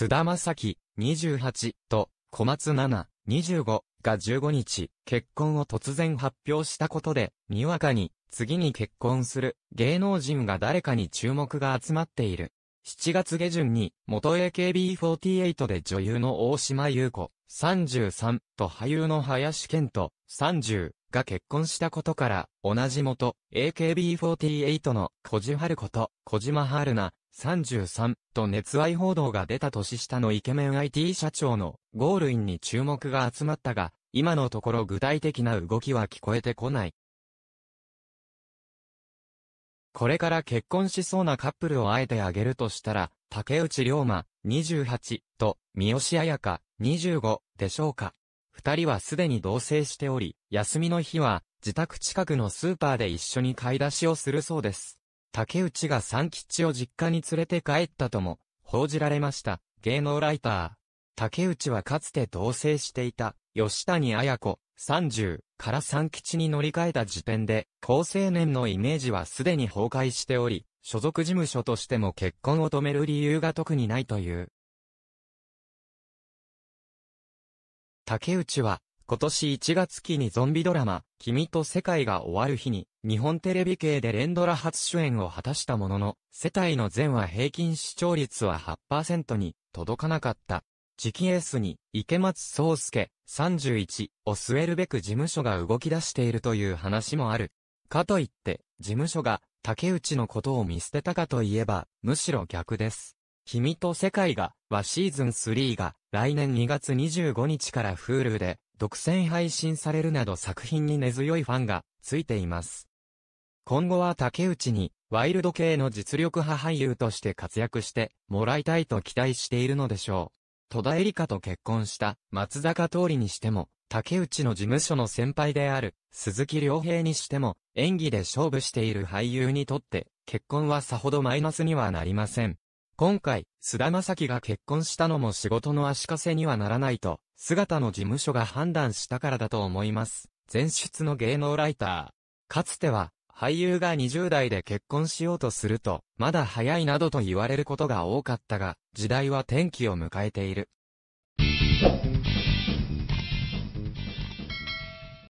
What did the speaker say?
須田正樹、28と、小松菜奈、25が15日、結婚を突然発表したことで、にわかに、次に結婚する芸能人が誰かに注目が集まっている。7月下旬に、元 AKB48 で女優の大島優子、33と俳優の林健と30が結婚したことから、同じ元 AKB48 の小島春子と小島春菜33と熱愛報道が出た年下のイケメン IT 社長のゴールインに注目が集まったが、今のところ具体的な動きは聞こえてこない。これから結婚しそうなカップルをあえてあげるとしたら、竹内涼真、28と、三好彩香、25でしょうか。二人はすでに同棲しており、休みの日は、自宅近くのスーパーで一緒に買い出しをするそうです。竹内が三吉を実家に連れて帰ったとも、報じられました。芸能ライター。竹内はかつて同棲していた、吉谷綾子、30から三吉に乗り換えた時点で、高青年のイメージはすでに崩壊しており、所属事務所としても結婚を止める理由が特にないという。竹内は、今年1月期にゾンビドラマ、君と世界が終わる日に、日本テレビ系で連ドラ初主演を果たしたものの、世帯の全話平均視聴率は8%に届かなかった。次期エースに、池松壮介、31を据えるべく事務所が動き出しているという話もある。かといって、事務所が、竹内のことを見捨てたかといえば、むしろ逆です。君と世界が、はシーズン3が、来年2月25日からフールで、独占配信されるなど作品に根強いファンがついています。今後は竹内にワイルド系の実力派俳優として活躍してもらいたいと期待しているのでしょう。戸田恵梨香と結婚した松坂通りにしても、竹内の事務所の先輩である鈴木良平にしても演技で勝負している俳優にとって結婚はさほどマイナスにはなりません。今回、菅田将暉が結婚したのも仕事の足かせにはならないと、姿の事務所が判断したからだと思います。前出の芸能ライター。かつては、俳優が20代で結婚しようとすると、まだ早いなどと言われることが多かったが、時代は転機を迎えている。